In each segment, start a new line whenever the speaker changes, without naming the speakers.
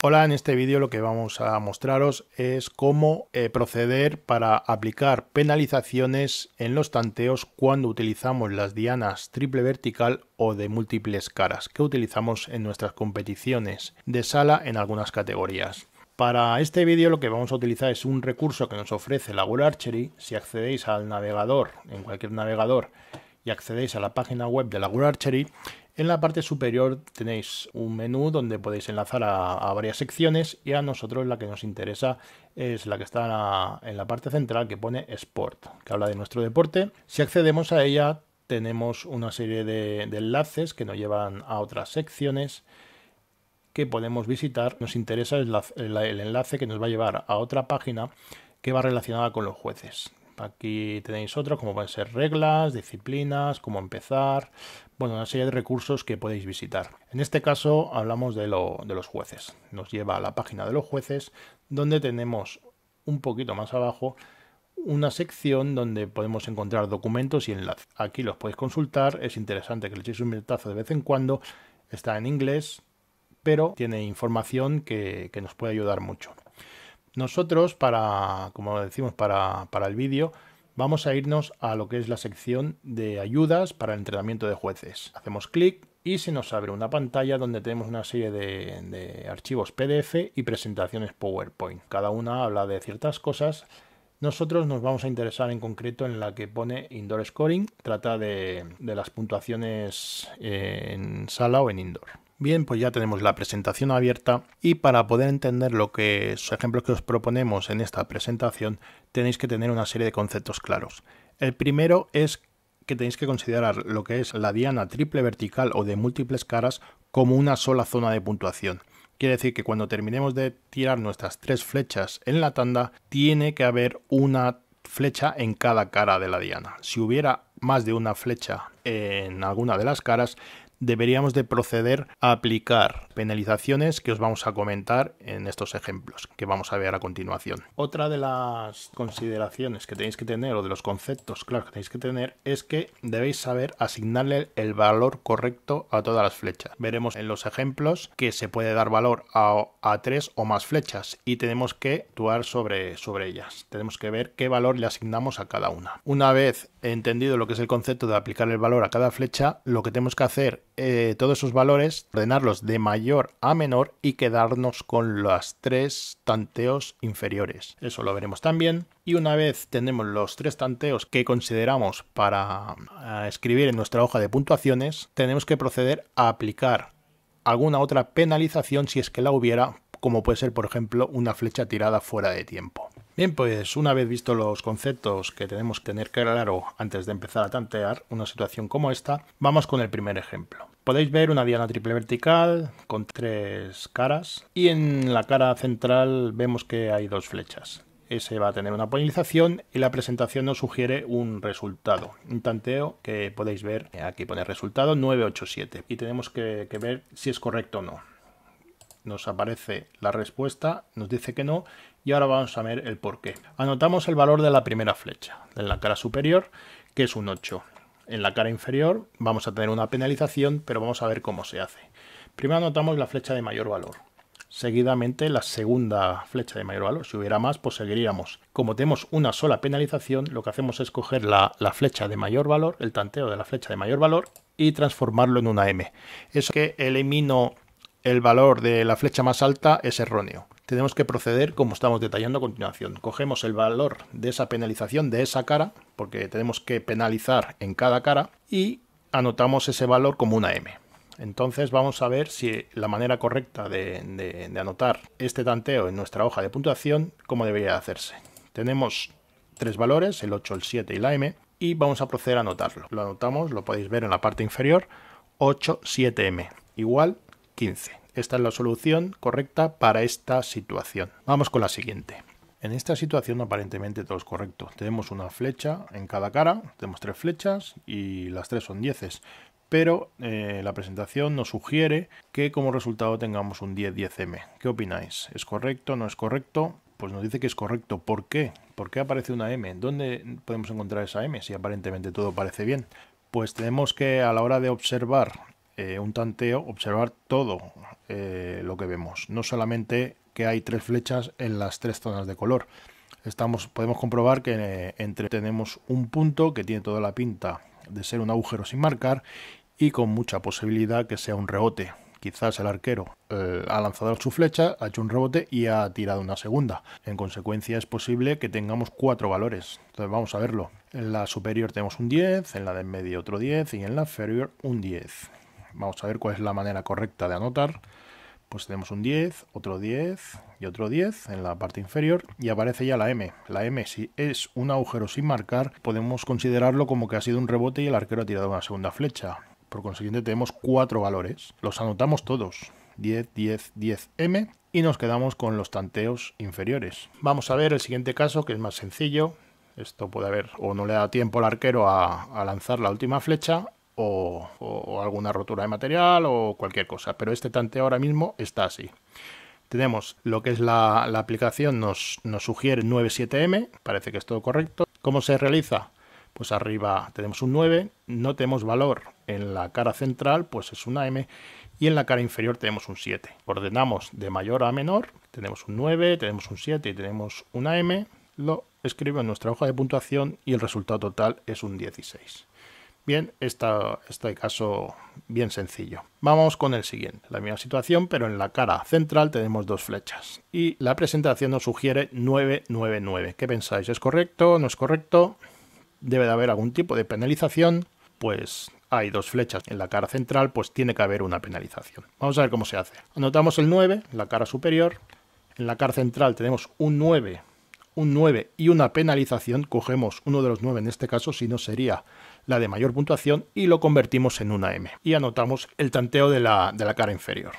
Hola, en este vídeo lo que vamos a mostraros es cómo eh, proceder para aplicar penalizaciones en los tanteos cuando utilizamos las dianas triple vertical o de múltiples caras que utilizamos en nuestras competiciones de sala en algunas categorías. Para este vídeo lo que vamos a utilizar es un recurso que nos ofrece la World Archery. Si accedéis al navegador, en cualquier navegador, y accedéis a la página web de la Laguna Archery, en la parte superior tenéis un menú donde podéis enlazar a, varias secciones y a nosotros la que nos interesa es la que está en la parte central que pone Sport, que habla de nuestro deporte. Si accedemos a ella tenemos una serie de, enlaces que nos llevan a otras secciones que podemos visitar. Nos interesa el enlace que nos va a llevar a otra página que va relacionada con los jueces. Aquí tenéis otros, como pueden ser reglas, disciplinas, cómo empezar, bueno, una serie de recursos que podéis visitar. En este caso hablamos de, los jueces. Nos lleva a la página de los jueces, donde tenemos un poquito más abajo una sección donde podemos encontrar documentos y enlaces. Aquí los podéis consultar, es interesante que le echéis un vistazo de vez en cuando, está en inglés, pero tiene información que nos puede ayudar mucho. Nosotros, para, como decimos, para, el vídeo, vamos a irnos a lo que es la sección de ayudas para el entrenamiento de jueces. Hacemos clic y se nos abre una pantalla donde tenemos una serie de, archivos PDF y presentaciones PowerPoint. Cada una habla de ciertas cosas. Nosotros nos vamos a interesar en concreto en la que pone Indoor Scoring, trata de las puntuaciones eh, en sala o en indoor. Bien, pues ya tenemos la presentación abierta y para poder entender lo que los ejemplos que os proponemos en esta presentación tenéis que tener una serie de conceptos claros. El primero es que tenéis que considerar lo que es la diana triple vertical o de múltiples caras como una sola zona de puntuación. Quiere decir que cuando terminemos de tirar nuestras tres flechas en la tanda, tiene que haber una flecha en cada cara de la diana. Si hubiera más de una flecha en alguna de las caras, deberíamos de proceder a aplicar penalizaciones que os vamos a comentar en estos ejemplos que vamos a ver a continuación. Otra de las consideraciones que tenéis que tener o de los conceptos claros que tenéis que tener es que debéis saber asignarle el valor correcto a todas las flechas. Veremos en los ejemplos que se puede dar valor a, tres o más flechas y tenemos que actuar sobre, sobre ellas. Tenemos que ver qué valor le asignamos a cada una. Una vez entendido lo que es el concepto de aplicar el valor a cada flecha, lo que tenemos que hacer eh, todos esos valores, ordenarlos de mayor a menor y quedarnos con los tres tanteos inferiores. Eso lo veremos también. Y una vez tenemos los tres tanteos que consideramos para escribir en nuestra hoja de puntuaciones, tenemos que proceder a aplicar alguna otra penalización si es que la hubiera, como puede ser por ejemplo una flecha tirada fuera de tiempo. Bien, pues una vez visto los conceptos que tenemos que tener claro antes de empezar a tantear una situación como esta, vamos con el primer ejemplo. Podéis ver una diana triple vertical con tres caras y en la cara central vemos que hay dos flechas. Ese va a tener una polinización y la presentación nos sugiere un resultado, un tanteo que podéis ver, aquí pone resultado 987 y tenemos que, que ver si es correcto o no nos aparece la respuesta, nos dice que no y ahora vamos a ver el por qué. Anotamos el valor de la primera flecha en la cara superior, que es un 8. En la cara inferior vamos a tener una penalización, pero vamos a ver cómo se hace. Primero anotamos la flecha de mayor valor. Seguidamente la segunda flecha de mayor valor. Si hubiera más, pues seguiríamos. Como tenemos una sola penalización, lo que hacemos es coger la, la flecha de mayor valor, el tanteo de la flecha de mayor valor, y transformarlo en una M. Eso que elimino el valor de la flecha más alta es erróneo. Tenemos que proceder como estamos detallando a continuación. Cogemos el valor de esa penalización de esa cara, porque tenemos que penalizar en cada cara, y anotamos ese valor como una M. Entonces vamos a ver si la manera correcta de, anotar este tanteo en nuestra hoja de puntuación, cómo debería hacerse. Tenemos tres valores, el 8, el 7 y la M, y vamos a proceder a anotarlo. Lo anotamos, lo podéis ver en la parte inferior, 8, 7M, igual 15. Esta es la solución correcta para esta situación. Vamos con la siguiente. En esta situación aparentemente todo es correcto. Tenemos una flecha en cada cara, tenemos tres flechas y las tres son dieces. Pero eh, la presentación nos sugiere que como resultado tengamos un 10-10M. ¿Qué opináis? ¿Es correcto? ¿No es correcto? Pues nos dice que es correcto. ¿Por qué? ¿Por qué aparece una M? ¿Dónde podemos encontrar esa M si aparentemente todo parece bien? Pues tenemos que a la hora de observar eh, un tanteo, observar todo eh, lo que vemos, no solamente que hay tres flechas en las tres zonas de color. Estamos, podemos comprobar que eh, entre tenemos un punto que tiene toda la pinta de ser un agujero sin marcar y con mucha posibilidad que sea un rebote. Quizás el arquero ha lanzado su flecha, ha hecho un rebote y ha tirado una segunda. En consecuencia es posible que tengamos cuatro valores. Entonces vamos a verlo. En la superior tenemos un 10, en la de en medio otro 10 y en la inferior un 10. Vamos a ver cuál es la manera correcta de anotar. Pues tenemos un 10, otro 10 y otro 10 en la parte inferior y aparece ya la M. La M si es un agujero sin marcar, podemos considerarlo como que ha sido un rebote y el arquero ha tirado una segunda flecha. Por consiguiente tenemos cuatro valores. Los anotamos todos. 10, 10, 10 M y nos quedamos con los tanteos inferiores. Vamos a ver el siguiente caso que es más sencillo. Esto puede haber o no le da tiempo al arquero a, a lanzar la última flecha o, alguna rotura de material o cualquier cosa. Pero este tante ahora mismo está así. Tenemos lo que es la, aplicación, nos, nos sugiere 97M, parece que es todo correcto. ¿Cómo se realiza? Pues arriba tenemos un 9, no tenemos valor en la cara central, pues es una M, y en la cara inferior tenemos un 7. Ordenamos de mayor a menor, tenemos un 9, tenemos un 7 y tenemos una M, lo escribo en nuestra hoja de puntuación y el resultado total es un 16. Bien, está este caso bien sencillo. Vamos con el siguiente. La misma situación, pero en la cara central tenemos dos flechas. Y la presentación nos sugiere 999. ¿Qué pensáis? ¿Es correcto? ¿No es correcto? ¿Debe de haber algún tipo de penalización? Pues hay dos flechas en la cara central, pues tiene que haber una penalización. Vamos a ver cómo se hace. Anotamos el 9, en la cara superior. En la cara central tenemos un 9 un 9 y una penalización, cogemos uno de los 9 en este caso, si no sería la de mayor puntuación, y lo convertimos en una M. Y anotamos el tanteo de la, cara inferior.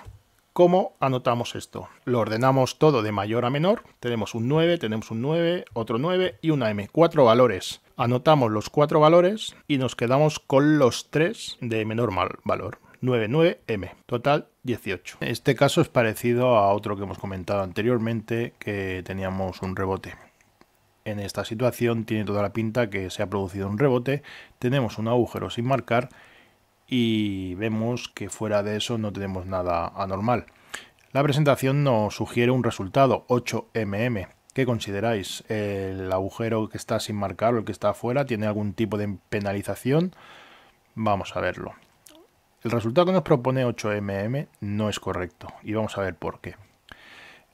¿Cómo anotamos esto? Lo ordenamos todo de mayor a menor. Tenemos un 9, tenemos un 9, otro 9 y una M. Cuatro valores. Anotamos los cuatro valores y nos quedamos con los tres de menor valor. 9, 9, m Total 18. Este caso es parecido a otro que hemos comentado anteriormente que teníamos un rebote. En esta situación tiene toda la pinta que se ha producido un rebote, tenemos un agujero sin marcar y vemos que fuera de eso no tenemos nada anormal. La presentación nos sugiere un resultado 8mm. ¿Qué consideráis? ¿El agujero que está sin marcar o el que está afuera tiene algún tipo de penalización? Vamos a verlo. El resultado que nos propone 8mm no es correcto y vamos a ver por qué.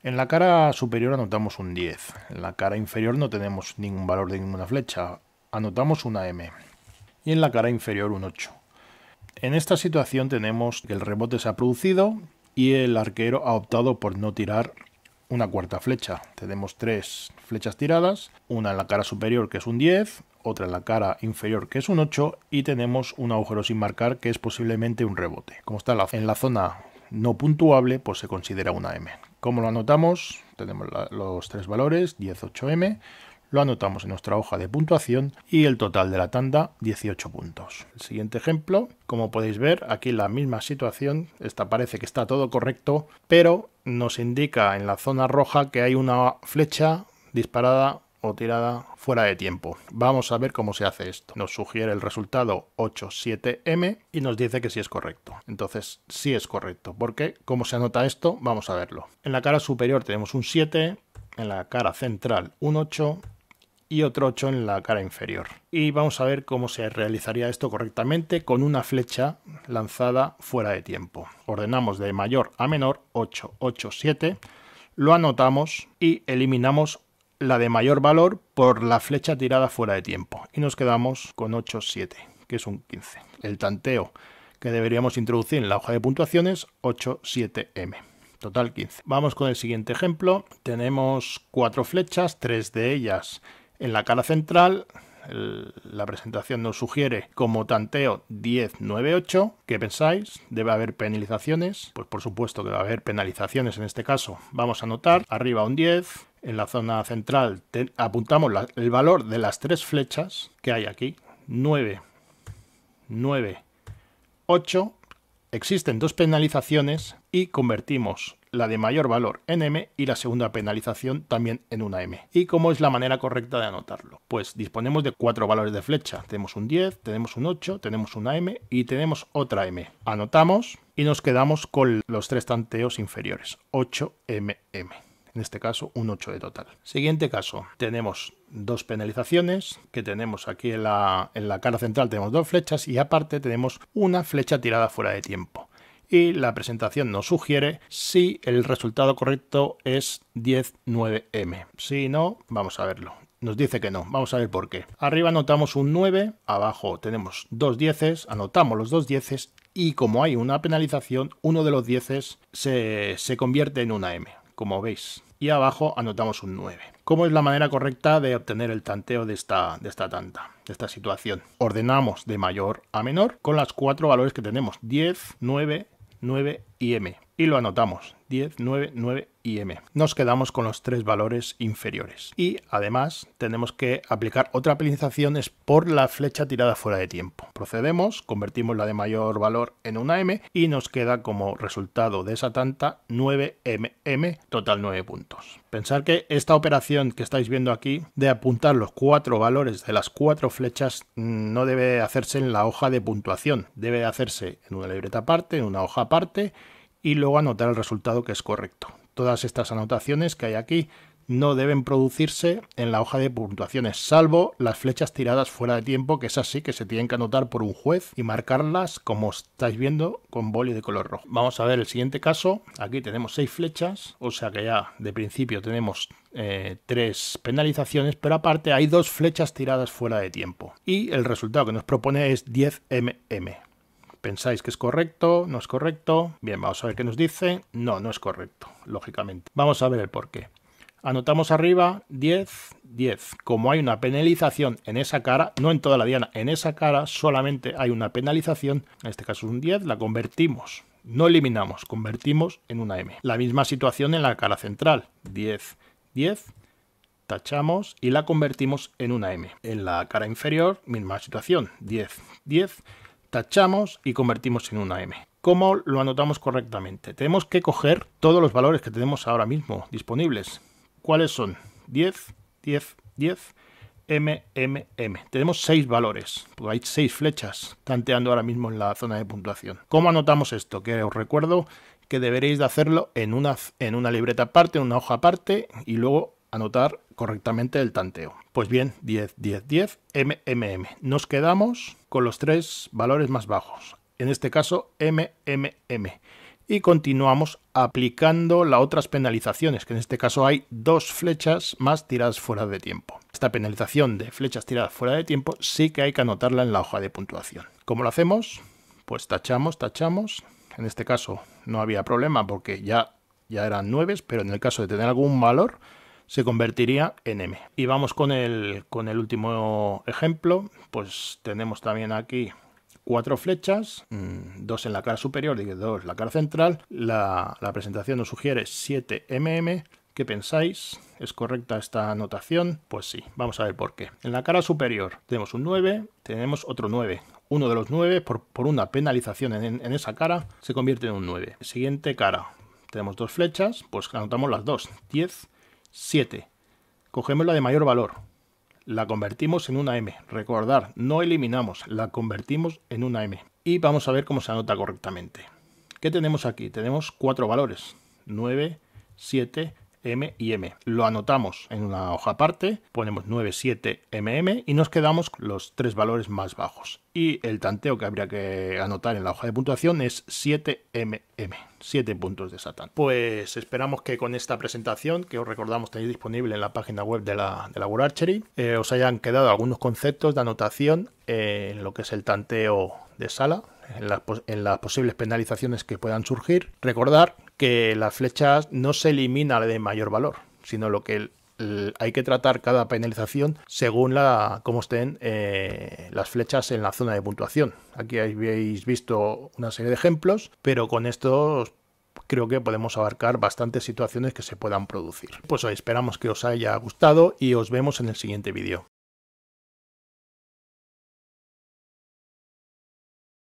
En la cara superior anotamos un 10, en la cara inferior no tenemos ningún valor de ninguna flecha, anotamos una M y en la cara inferior un 8. En esta situación tenemos que el rebote se ha producido y el arquero ha optado por no tirar una cuarta flecha. Tenemos tres flechas tiradas, una en la cara superior que es un 10, otra en la cara inferior que es un 8 y tenemos un agujero sin marcar que es posiblemente un rebote. Como está en la zona no puntuable, pues se considera una M. ¿Cómo lo anotamos? Tenemos los tres valores, 18 m lo anotamos en nuestra hoja de puntuación y el total de la tanda 18 puntos. El siguiente ejemplo, como podéis ver, aquí la misma situación, esta parece que está todo correcto, pero nos indica en la zona roja que hay una flecha disparada tirada fuera de tiempo. Vamos a ver cómo se hace esto. Nos sugiere el resultado 87M y nos dice que si es correcto. Entonces, si es correcto. porque como ¿Cómo se anota esto? Vamos a verlo. En la cara superior tenemos un 7, en la cara central un 8 y otro 8 en la cara inferior. Y vamos a ver cómo se realizaría esto correctamente con una flecha lanzada fuera de tiempo. Ordenamos de mayor a menor 887 lo anotamos y eliminamos la de mayor valor por la flecha tirada fuera de tiempo. Y nos quedamos con 8, 7, que es un 15. El tanteo que deberíamos introducir en la hoja de puntuaciones, 8, 7M. Total 15. Vamos con el siguiente ejemplo. Tenemos cuatro flechas, tres de ellas en la cara central, la presentación nos sugiere como tanteo 10-9-8. ¿Qué pensáis? ¿Debe haber penalizaciones? Pues por supuesto que va a haber penalizaciones en este caso. Vamos a notar arriba un 10. En la zona central apuntamos el valor de las tres flechas que hay aquí. 9, 9, 8 Existen dos penalizaciones y convertimos la de mayor valor en m y la segunda penalización también en una m. ¿Y cómo es la manera correcta de anotarlo? Pues disponemos de cuatro valores de flecha. Tenemos un 10, tenemos un 8, tenemos una m y tenemos otra m. Anotamos y nos quedamos con los tres tanteos inferiores, 8mm en este caso un 8 de total. Siguiente caso, tenemos dos penalizaciones que tenemos aquí en la, cara central, tenemos dos flechas y aparte tenemos una flecha tirada fuera de tiempo y la presentación nos sugiere si el resultado correcto es 10-9M. Si no, vamos a verlo. Nos dice que no, vamos a ver por qué. Arriba anotamos un 9, abajo tenemos dos 10, anotamos los dos 10 y como hay una penalización, uno de los 10 se, se convierte en una M como veis. Y abajo anotamos un 9. ¿Cómo es la manera correcta de obtener el tanteo de esta, de esta tanta, de esta situación? Ordenamos de mayor a menor con las cuatro valores que tenemos, 10, 9, 9 y m y lo anotamos. 10, 9, 9 y M. Nos quedamos con los tres valores inferiores. Y además tenemos que aplicar otra penalización por la flecha tirada fuera de tiempo. Procedemos, convertimos la de mayor valor en una M y nos queda como resultado de esa tanta 9MM, total 9 puntos. Pensar que esta operación que estáis viendo aquí de apuntar los cuatro valores de las cuatro flechas mm, no debe hacerse en la hoja de puntuación, debe hacerse en una libreta aparte, en una hoja aparte y luego anotar el resultado que es correcto. Todas estas anotaciones que hay aquí no deben producirse en la hoja de puntuaciones, salvo las flechas tiradas fuera de tiempo, que es así que se tienen que anotar por un juez y marcarlas como estáis viendo con boli de color rojo. Vamos a ver el siguiente caso. Aquí tenemos seis flechas, o sea que ya de principio tenemos eh, tres penalizaciones, pero aparte hay dos flechas tiradas fuera de tiempo. Y el resultado que nos propone es 10 mm. ¿Pensáis que es correcto? ¿No es correcto? Bien, vamos a ver qué nos dice. No, no es correcto, lógicamente. Vamos a ver el porqué. Anotamos arriba 10, 10. Como hay una penalización en esa cara, no en toda la diana, en esa cara solamente hay una penalización, en este caso es un 10, la convertimos. No eliminamos, convertimos en una M. La misma situación en la cara central, 10, 10, tachamos y la convertimos en una M. En la cara inferior, misma situación, 10, 10, tachamos y convertimos en una M. ¿Cómo lo anotamos correctamente? Tenemos que coger todos los valores que tenemos ahora mismo disponibles. ¿Cuáles son? 10, 10, 10, M, M, M. Tenemos seis valores, pues hay seis flechas tanteando ahora mismo en la zona de puntuación. ¿Cómo anotamos esto? Que os recuerdo que deberéis de hacerlo en una, en una libreta aparte, en una hoja aparte y luego anotar correctamente el tanteo. Pues bien, 10, 10, 10, MMM. Nos quedamos con los tres valores más bajos, en este caso MMM. Y continuamos aplicando las otras penalizaciones, que en este caso hay dos flechas más tiradas fuera de tiempo. Esta penalización de flechas tiradas fuera de tiempo sí que hay que anotarla en la hoja de puntuación. ¿Cómo lo hacemos? Pues tachamos, tachamos. En este caso no había problema porque ya, ya eran 9, pero en el caso de tener algún valor, se convertiría en M. Y vamos con el, con el último ejemplo, pues tenemos también aquí cuatro flechas, mm, dos en la cara superior y dos en la cara central. La, presentación nos sugiere 7 mm. ¿Qué pensáis? ¿Es correcta esta anotación? Pues sí, vamos a ver por qué. En la cara superior tenemos un 9, tenemos otro 9. Uno de los 9, por, una penalización en, en esa cara, se convierte en un 9. Siguiente cara, tenemos dos flechas, pues anotamos las dos, 10 7. Cogemos la de mayor valor. La convertimos en una M. Recordar, no eliminamos, la convertimos en una M. Y vamos a ver cómo se anota correctamente. ¿Qué tenemos aquí? Tenemos cuatro valores. 9, 7, M y M. Lo anotamos en una hoja aparte, ponemos 97 MM y nos quedamos los tres valores más bajos. Y el tanteo que habría que anotar en la hoja de puntuación es 7MM, 7 puntos de Satán. Pues esperamos que con esta presentación, que os recordamos tenéis disponible en la página web de la, de la World Archery, eh, os hayan quedado algunos conceptos de anotación en lo que es el tanteo de sala en las, posibles penalizaciones que puedan surgir. Recordar que las flechas no se elimina la de mayor valor, sino lo que hay que tratar cada penalización según la cómo estén eh, las flechas en la zona de puntuación. Aquí habéis visto una serie de ejemplos, pero con estos creo que podemos abarcar bastantes situaciones que se puedan producir. Pues esperamos que os haya gustado y os vemos en el siguiente vídeo.